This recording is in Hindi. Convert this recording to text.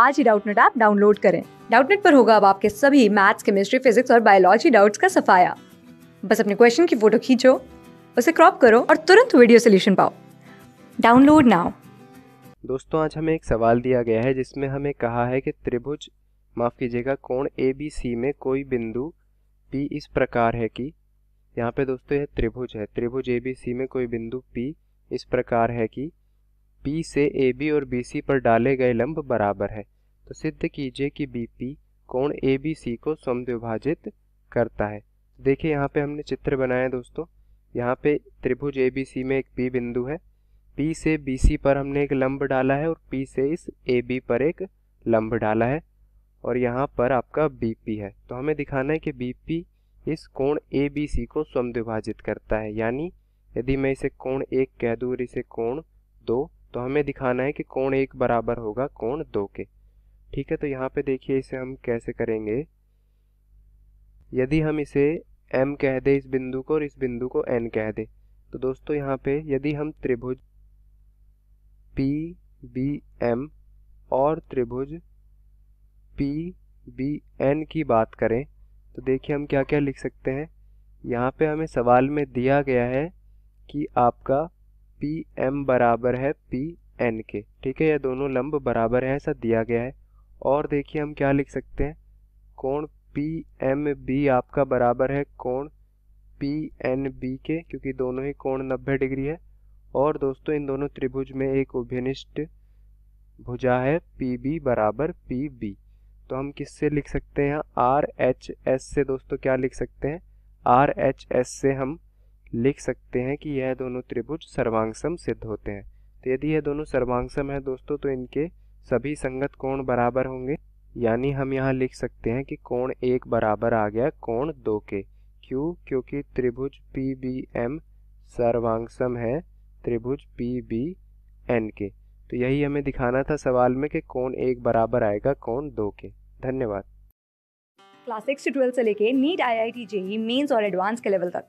आज ही डाउटनेट ऐप डाउनलोड करें डाउटनेट पर होगा अब आपके सभी मैथ्स केमिस्ट्री फिजिक्स और बायोलॉजी डाउट्स का सफाया बस अपने क्वेश्चन की फोटो खींचो उसे क्रॉप करो और तुरंत वीडियो सोल्यूशन पाओ डाउनलोड नाउ दोस्तों आज हमें एक सवाल दिया गया है जिसमें हमें कहा है कि त्रिभुज माफ़ कीजिएगा कोण ए बी सी में कोई बिंदु पी इस प्रकार है कि यहाँ पे दोस्तों यह त्रिभुज है त्रिभुज ए बी सी में कोई बिंदु पी इस प्रकार है कि P से AB और BC पर डाले गए लंब बराबर है तो सिद्ध कीजिए कि BP कोण ABC को समद्विभाजित करता है देखिए यहाँ पे हमने चित्र बनाया दोस्तों यहाँ पे त्रिभुज ABC में एक P बिंदु है P से BC पर हमने एक लंब डाला है और P से इस AB पर एक लंब डाला है और यहाँ पर आपका BP है तो हमें दिखाना है कि BP इस कोण ABC को समद्विभाजित करता है यानी यदि मैं इसे कोण एक कह दूँ और इसे कोण दो तो हमें दिखाना है कि कोण एक बराबर होगा कोण दो के ठीक है तो यहाँ पे देखिए इसे हम कैसे करेंगे यदि हम इसे एम कह दे इस बिंदु को और इस बिंदु को एन कह दे तो दोस्तों यहाँ पे यदि हम त्रिभुज पी बी एम और त्रिभुज पी बी एन की बात करें तो देखिए हम क्या क्या लिख सकते हैं यहाँ पे हमें सवाल में दिया गया है कि आपका पी एम बराबर है पी एन के ठीक है यह दोनों लंब बराबर हैं ऐसा दिया गया है और देखिए हम क्या लिख सकते हैं कोण पी एम बी आपका बराबर है कोण पी एन बी के क्योंकि दोनों ही कोण 90 डिग्री है और दोस्तों इन दोनों त्रिभुज में एक उभिनिष्ट भुजा है पी बी बराबर पी बी तो हम किससे लिख सकते हैं आर एच एस से दोस्तों क्या लिख सकते हैं आर एच एस से हम लिख सकते हैं कि यह दोनों त्रिभुज सर्वांगसम सिद्ध होते हैं तो यदि यह दोनों सर्वांगसम है दोस्तों तो इनके सभी संगत कोण बराबर होंगे यानी हम यहाँ लिख सकते हैं कि कोण एक बराबर आ गया कोण दो के क्यों क्योंकि त्रिभुज पी बी एम सर्वांगसम है त्रिभुज पी बी एन के तो यही हमें दिखाना था सवाल में कि कौन एक बराबर आएगा कौन दो के धन्यवाद क्लास सिक्स से ट्वेल्थ से लेके NEET I I T JEE mains और एडवांस के लेवल तक